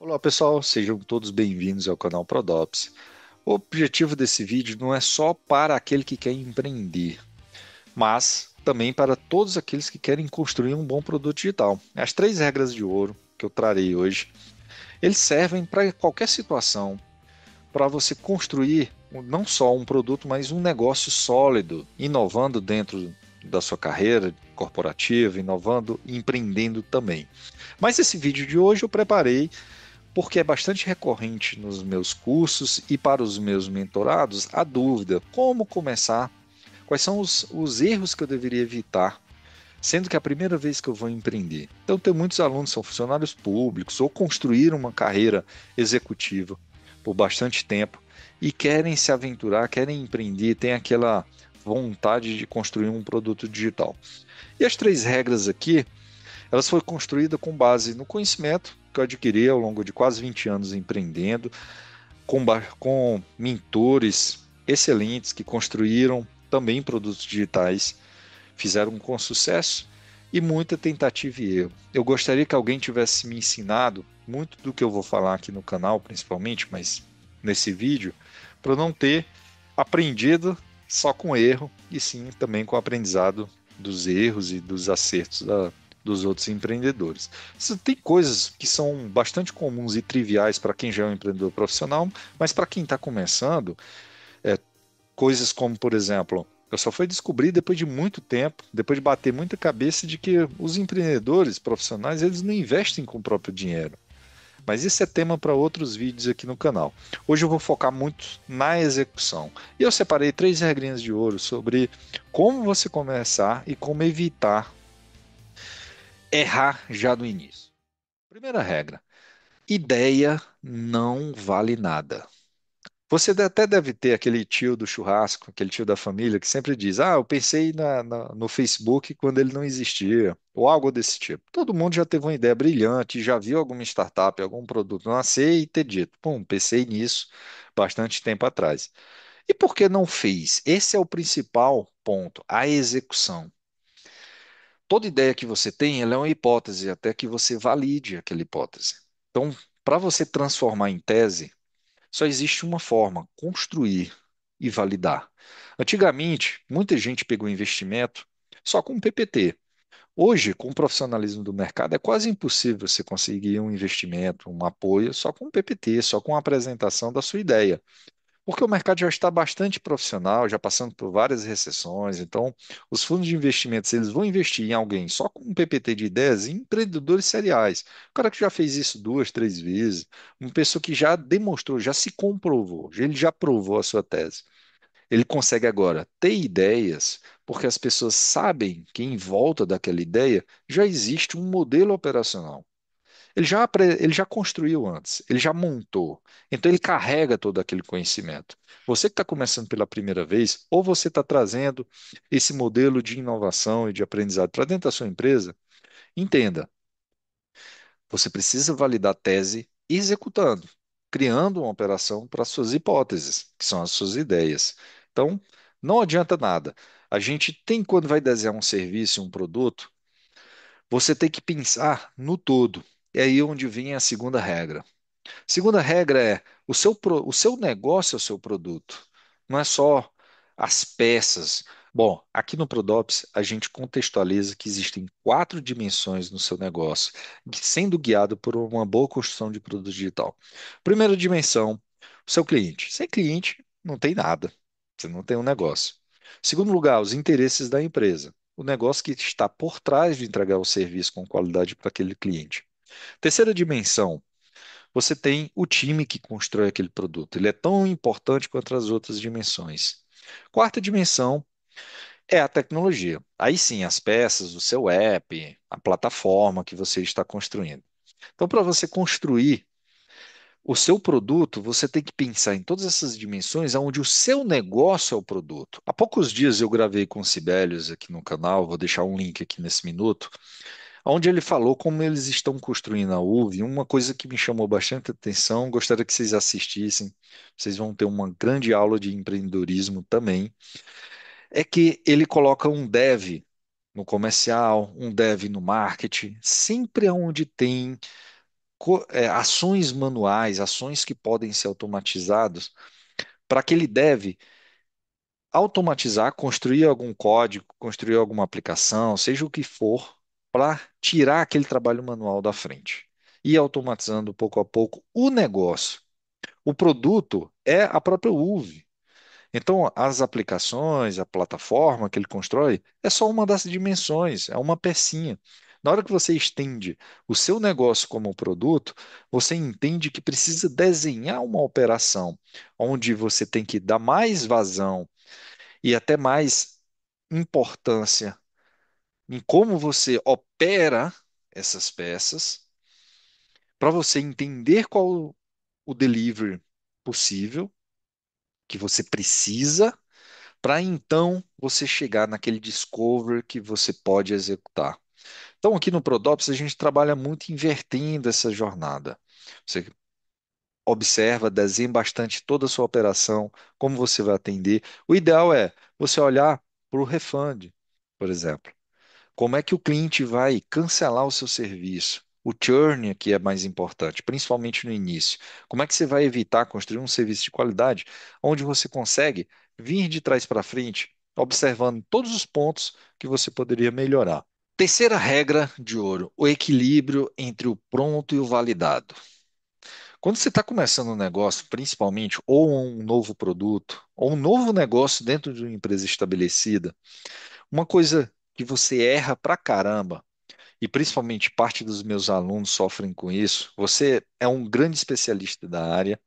Olá pessoal, sejam todos bem-vindos ao canal Prodops. O objetivo desse vídeo não é só para aquele que quer empreender, mas também para todos aqueles que querem construir um bom produto digital. As três regras de ouro que eu trarei hoje, eles servem para qualquer situação, para você construir não só um produto, mas um negócio sólido, inovando dentro da sua carreira corporativa, inovando e empreendendo também. Mas esse vídeo de hoje eu preparei porque é bastante recorrente nos meus cursos e para os meus mentorados a dúvida: como começar? Quais são os, os erros que eu deveria evitar? Sendo que é a primeira vez que eu vou empreender. Então, tem muitos alunos que são funcionários públicos ou construíram uma carreira executiva por bastante tempo e querem se aventurar, querem empreender, tem aquela vontade de construir um produto digital. E as três regras aqui elas foram construídas com base no conhecimento que eu adquiri ao longo de quase 20 anos empreendendo, com, com mentores excelentes que construíram também produtos digitais, fizeram com sucesso e muita tentativa e erro. Eu gostaria que alguém tivesse me ensinado muito do que eu vou falar aqui no canal, principalmente, mas nesse vídeo, para não ter aprendido só com erro e sim também com o aprendizado dos erros e dos acertos da, dos outros empreendedores. Tem coisas que são bastante comuns e triviais para quem já é um empreendedor profissional, mas para quem está começando, é, coisas como, por exemplo, eu só fui descobrir depois de muito tempo, depois de bater muita cabeça de que os empreendedores profissionais eles não investem com o próprio dinheiro. Mas isso é tema para outros vídeos aqui no canal. Hoje eu vou focar muito na execução. E eu separei três regrinhas de ouro sobre como você começar e como evitar errar já no início. Primeira regra: ideia não vale nada. Você até deve ter aquele tio do churrasco, aquele tio da família que sempre diz: Ah, eu pensei na, na, no Facebook quando ele não existia, ou algo desse tipo. Todo mundo já teve uma ideia brilhante, já viu alguma startup, algum produto nascer e ter dito: pum, pensei nisso bastante tempo atrás. E por que não fez? Esse é o principal ponto: a execução toda ideia que você tem, ela é uma hipótese, até que você valide aquela hipótese. Então, para você transformar em tese, só existe uma forma: construir e validar. Antigamente, muita gente pegou investimento só com PPT. Hoje, com o profissionalismo do mercado, é quase impossível você conseguir um investimento, um apoio só com PPT, só com a apresentação da sua ideia porque o mercado já está bastante profissional, já passando por várias recessões, então os fundos de investimentos eles vão investir em alguém só com um PPT de ideias em empreendedores seriais. O cara que já fez isso duas, três vezes, uma pessoa que já demonstrou, já se comprovou, ele já provou a sua tese. Ele consegue agora ter ideias, porque as pessoas sabem que em volta daquela ideia já existe um modelo operacional. Ele já, ele já construiu antes, ele já montou. Então, ele carrega todo aquele conhecimento. Você que está começando pela primeira vez, ou você está trazendo esse modelo de inovação e de aprendizado para dentro da sua empresa, entenda. Você precisa validar tese executando, criando uma operação para suas hipóteses, que são as suas ideias. Então, não adianta nada. A gente tem, quando vai desenhar um serviço, um produto, você tem que pensar no todo. É aí onde vem a segunda regra. Segunda regra é o seu, o seu negócio é o seu produto, não é só as peças. Bom, aqui no Prodops a gente contextualiza que existem quatro dimensões no seu negócio, sendo guiado por uma boa construção de produto digital. Primeira dimensão, o seu cliente. Sem cliente, não tem nada, você não tem um negócio. Segundo lugar, os interesses da empresa. O negócio que está por trás de entregar o serviço com qualidade para aquele cliente. Terceira dimensão, você tem o time que constrói aquele produto. Ele é tão importante quanto as outras dimensões. Quarta dimensão é a tecnologia. Aí sim, as peças, o seu app, a plataforma que você está construindo. Então, para você construir o seu produto, você tem que pensar em todas essas dimensões onde o seu negócio é o produto. Há poucos dias eu gravei com o Sibelius aqui no canal, vou deixar um link aqui nesse minuto, onde ele falou como eles estão construindo a UV. Uma coisa que me chamou bastante atenção, gostaria que vocês assistissem, vocês vão ter uma grande aula de empreendedorismo também, é que ele coloca um dev no comercial, um dev no marketing, sempre onde tem é, ações manuais, ações que podem ser automatizadas, para que ele deve automatizar, construir algum código, construir alguma aplicação, seja o que for, para tirar aquele trabalho manual da frente e automatizando pouco a pouco o negócio. O produto é a própria UV. Então, as aplicações, a plataforma que ele constrói, é só uma das dimensões, é uma pecinha. Na hora que você estende o seu negócio como produto, você entende que precisa desenhar uma operação onde você tem que dar mais vazão e até mais importância em como você opera essas peças para você entender qual o delivery possível que você precisa para então você chegar naquele discover que você pode executar. Então aqui no Prodops a gente trabalha muito invertendo essa jornada. Você observa, desenha bastante toda a sua operação, como você vai atender. O ideal é você olhar para o refund, por exemplo. Como é que o cliente vai cancelar o seu serviço? O churn aqui é mais importante, principalmente no início. Como é que você vai evitar construir um serviço de qualidade onde você consegue vir de trás para frente, observando todos os pontos que você poderia melhorar? Terceira regra de ouro: o equilíbrio entre o pronto e o validado. Quando você está começando um negócio, principalmente, ou um novo produto, ou um novo negócio dentro de uma empresa estabelecida, uma coisa que você erra pra caramba, e principalmente parte dos meus alunos sofrem com isso. Você é um grande especialista da área,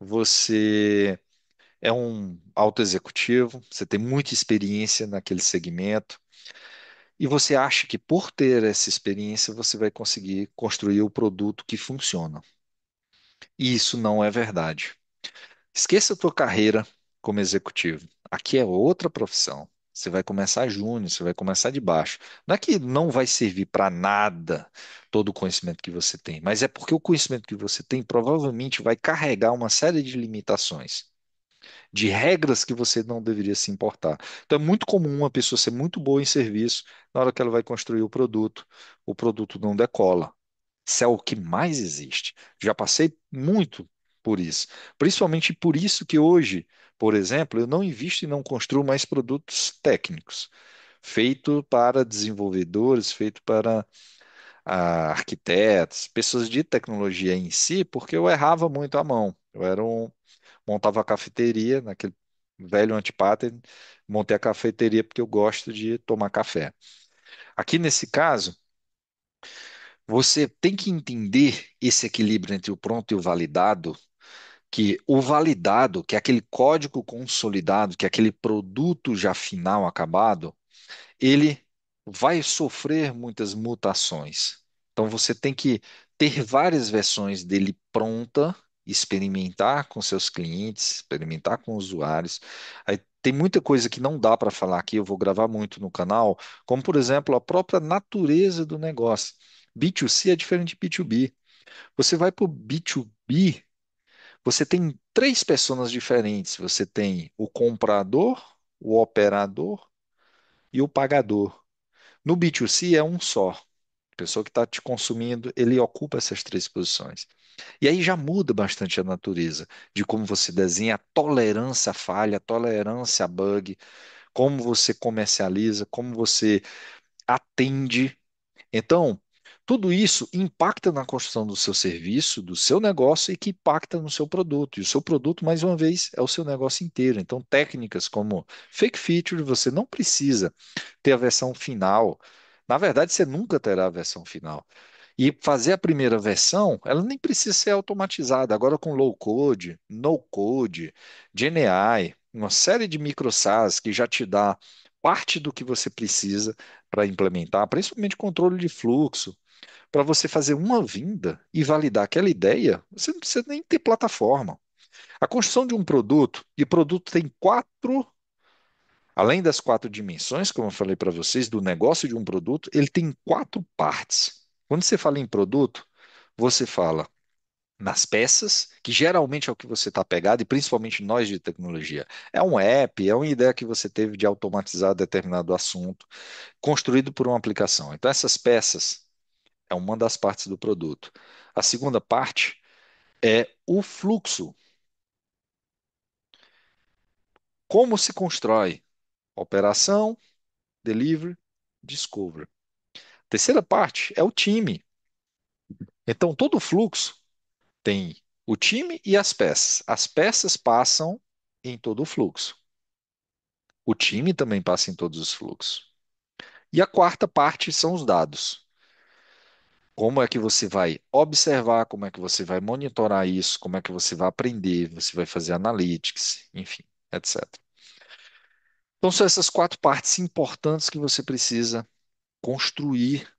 você é um alto executivo, você tem muita experiência naquele segmento, e você acha que por ter essa experiência você vai conseguir construir o produto que funciona. E isso não é verdade. Esqueça a tua carreira como executivo. Aqui é outra profissão. Você vai começar júnior, você vai começar de baixo. Não é que não vai servir para nada todo o conhecimento que você tem, mas é porque o conhecimento que você tem provavelmente vai carregar uma série de limitações, de regras que você não deveria se importar. Então é muito comum uma pessoa ser muito boa em serviço, na hora que ela vai construir o produto, o produto não decola. Isso é o que mais existe. Já passei muito por isso. Principalmente por isso que hoje, por exemplo, eu não invisto e não construo mais produtos técnicos, feito para desenvolvedores, feito para ah, arquitetos, pessoas de tecnologia em si, porque eu errava muito à mão. Eu era um, montava a cafeteria naquele velho antipattern, montei a cafeteria porque eu gosto de tomar café. Aqui nesse caso, você tem que entender esse equilíbrio entre o pronto e o validado que o validado, que é aquele código consolidado, que é aquele produto já final acabado, ele vai sofrer muitas mutações. Então você tem que ter várias versões dele pronta, experimentar com seus clientes, experimentar com usuários. Aí tem muita coisa que não dá para falar aqui, eu vou gravar muito no canal, como por exemplo, a própria natureza do negócio. B2C é diferente de B2B. Você vai para o B2B, você tem três pessoas diferentes. Você tem o comprador, o operador e o pagador. No B2C é um só. A pessoa que está te consumindo, ele ocupa essas três posições. E aí já muda bastante a natureza de como você desenha a tolerância à falha, a tolerância a bug, como você comercializa, como você atende. Então, tudo isso impacta na construção do seu serviço, do seu negócio e que impacta no seu produto. E o seu produto, mais uma vez, é o seu negócio inteiro. Então, técnicas como fake feature, você não precisa ter a versão final. Na verdade, você nunca terá a versão final. E fazer a primeira versão, ela nem precisa ser automatizada. Agora com low code, no code, GNI, uma série de micro SaaS que já te dá parte do que você precisa para implementar, principalmente controle de fluxo, para você fazer uma vinda e validar aquela ideia, você não precisa nem ter plataforma. A construção de um produto, e o produto tem quatro, além das quatro dimensões, como eu falei para vocês, do negócio de um produto, ele tem quatro partes. Quando você fala em produto, você fala nas peças, que geralmente é o que você está pegado, e principalmente nós de tecnologia. É um app, é uma ideia que você teve de automatizar determinado assunto, construído por uma aplicação. Então, essas peças é uma das partes do produto. A segunda parte é o fluxo. Como se constrói operação, delivery, discover. A terceira parte é o time. Então, todo o fluxo tem o time e as peças. As peças passam em todo o fluxo. O time também passa em todos os fluxos. E a quarta parte são os dados. Como é que você vai observar, como é que você vai monitorar isso, como é que você vai aprender, você vai fazer analytics, enfim, etc. Então, são essas quatro partes importantes que você precisa construir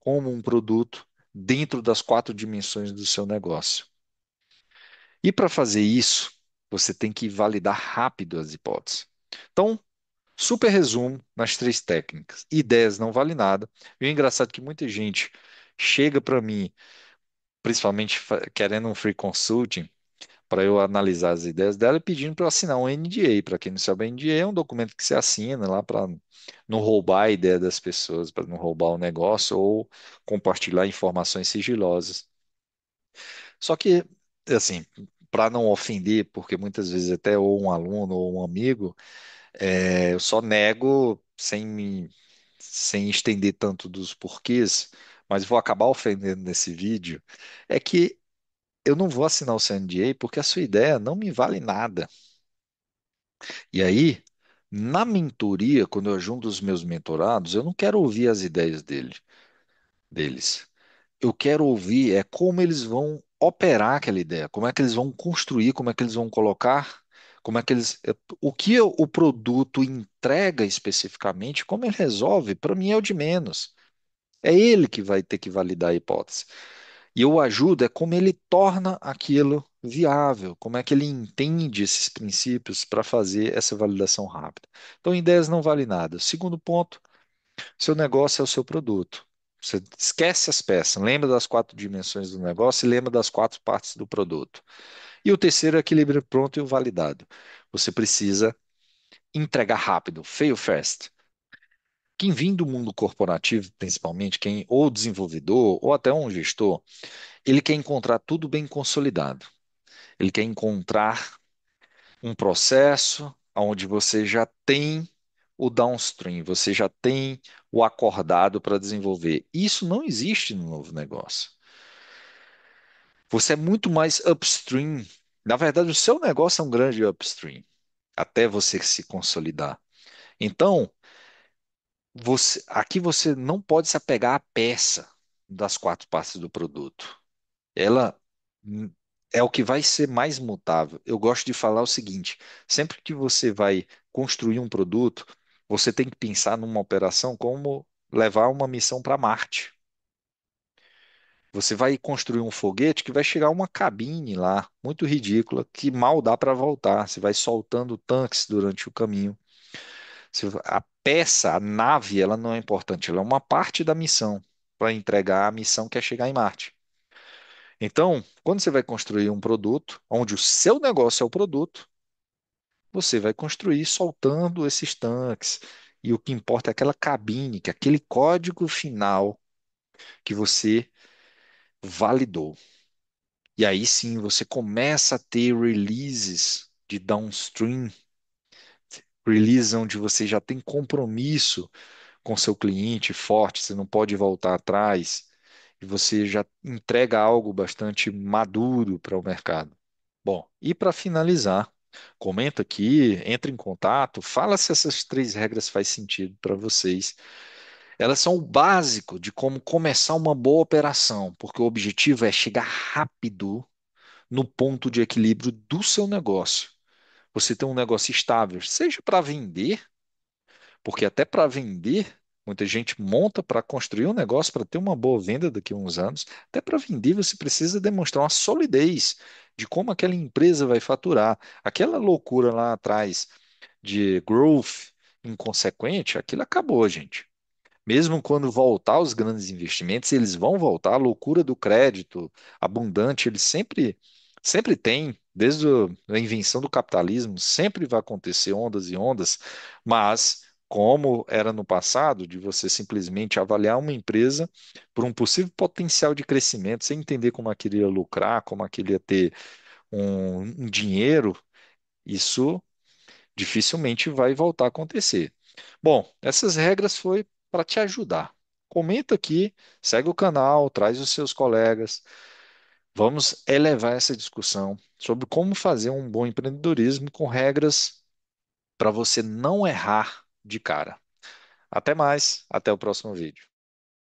como um produto dentro das quatro dimensões do seu negócio. E para fazer isso, você tem que validar rápido as hipóteses. Então, super resumo nas três técnicas. Ideias não valem nada. E o é engraçado que muita gente chega para mim, principalmente querendo um free consulting, para eu analisar as ideias dela, pedindo para eu assinar um NDA. Para quem não sabe, NDA é um documento que você assina lá para não roubar a ideia das pessoas, para não roubar o negócio ou compartilhar informações sigilosas. Só que, assim, para não ofender, porque muitas vezes até ou um aluno ou um amigo, é, eu só nego sem, sem estender tanto dos porquês, mas vou acabar ofendendo nesse vídeo, é que eu não vou assinar o CNDA porque a sua ideia não me vale nada. E aí, na mentoria, quando eu junto os meus mentorados, eu não quero ouvir as ideias dele, deles. Eu quero ouvir é como eles vão operar aquela ideia, como é que eles vão construir, como é que eles vão colocar, como é que eles, o que o produto entrega especificamente, como ele resolve, para mim é o de menos. É ele que vai ter que validar a hipótese. E o ajuda é como ele torna aquilo viável, como é que ele entende esses princípios para fazer essa validação rápida. Então, em não vale nada. Segundo ponto, seu negócio é o seu produto. Você esquece as peças, lembra das quatro dimensões do negócio e lembra das quatro partes do produto. E o terceiro é equilíbrio pronto e o validado. Você precisa entregar rápido, fail fast. Quem vem do mundo corporativo, principalmente, quem ou desenvolvedor ou até um gestor, ele quer encontrar tudo bem consolidado. Ele quer encontrar um processo onde você já tem o downstream, você já tem o acordado para desenvolver. Isso não existe no novo negócio. Você é muito mais upstream. Na verdade, o seu negócio é um grande upstream, até você se consolidar. Então, você, aqui você não pode se apegar à peça das quatro partes do produto. Ela é o que vai ser mais mutável. Eu gosto de falar o seguinte: sempre que você vai construir um produto, você tem que pensar numa operação como levar uma missão para Marte. Você vai construir um foguete que vai chegar uma cabine lá, muito ridícula, que mal dá para voltar. Você vai soltando tanques durante o caminho a peça, a nave, ela não é importante, ela é uma parte da missão para entregar a missão que é chegar em Marte. Então, quando você vai construir um produto, onde o seu negócio é o produto, você vai construir soltando esses tanques. E o que importa é aquela cabine, que é aquele código final que você validou. E aí sim você começa a ter releases de downstream release onde você já tem compromisso com seu cliente forte, você não pode voltar atrás, e você já entrega algo bastante maduro para o mercado. Bom, e para finalizar, comenta aqui, entre em contato, fala se essas três regras faz sentido para vocês. Elas são o básico de como começar uma boa operação, porque o objetivo é chegar rápido no ponto de equilíbrio do seu negócio você ter um negócio estável, seja para vender, porque até para vender, muita gente monta para construir um negócio para ter uma boa venda daqui a uns anos, até para vender você precisa demonstrar uma solidez de como aquela empresa vai faturar. Aquela loucura lá atrás de growth inconsequente, aquilo acabou, gente. Mesmo quando voltar os grandes investimentos, eles vão voltar. A loucura do crédito abundante, eles sempre, sempre tem desde a invenção do capitalismo, sempre vai acontecer ondas e ondas, mas como era no passado, de você simplesmente avaliar uma empresa por um possível potencial de crescimento, sem entender como aquilo ia lucrar, como aquilo ia ter um, um dinheiro, isso dificilmente vai voltar a acontecer. Bom, essas regras foi para te ajudar. Comenta aqui, segue o canal, traz os seus colegas. Vamos elevar essa discussão sobre como fazer um bom empreendedorismo com regras para você não errar de cara. Até mais, até o próximo vídeo.